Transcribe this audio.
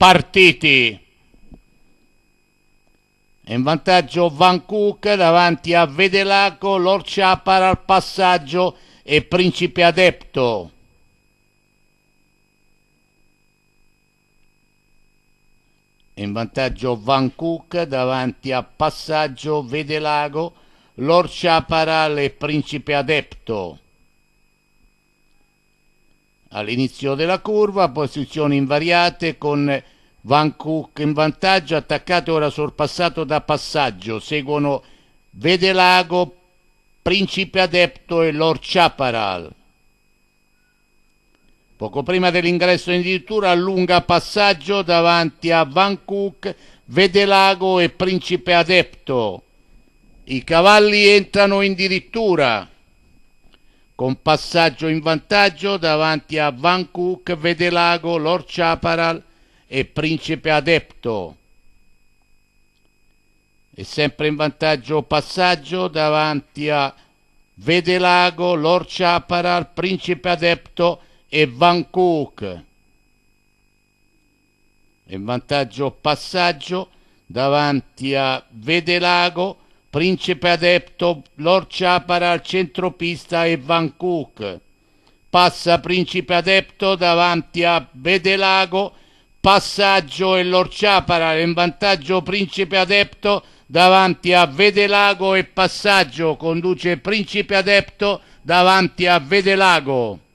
partiti. In vantaggio Van Cook davanti a Vedelaco, Lord Chapar al passaggio e Principe Adepto. In vantaggio Van Cook davanti a passaggio Vedelago, Lord Chaparal e Principe Adepto. All'inizio della curva, posizioni invariate con Van Cook in vantaggio, attaccato ora sorpassato da passaggio, seguono Vedelago, Principe Adepto e Lord Chaparral. Poco prima dell'ingresso in dirittura allunga passaggio davanti a Van Cook, Vedelago e Principe Adepto. I cavalli entrano in dirittura con passaggio in vantaggio davanti a Van Cook, Vedelago, Lord Chaparral e Principe Adepto. E sempre in vantaggio passaggio davanti a Vedelago, Lord Chaparal, Principe Adepto e Van Cook. In vantaggio passaggio davanti a Vedelago, Principe Adepto, Lord Chaparal, centropista e Van Cook. Passa Principe Adepto davanti a Vedelago, passaggio e l'Orciapara in vantaggio Principe Adepto davanti a Vedelago e passaggio conduce Principe Adepto davanti a Vedelago.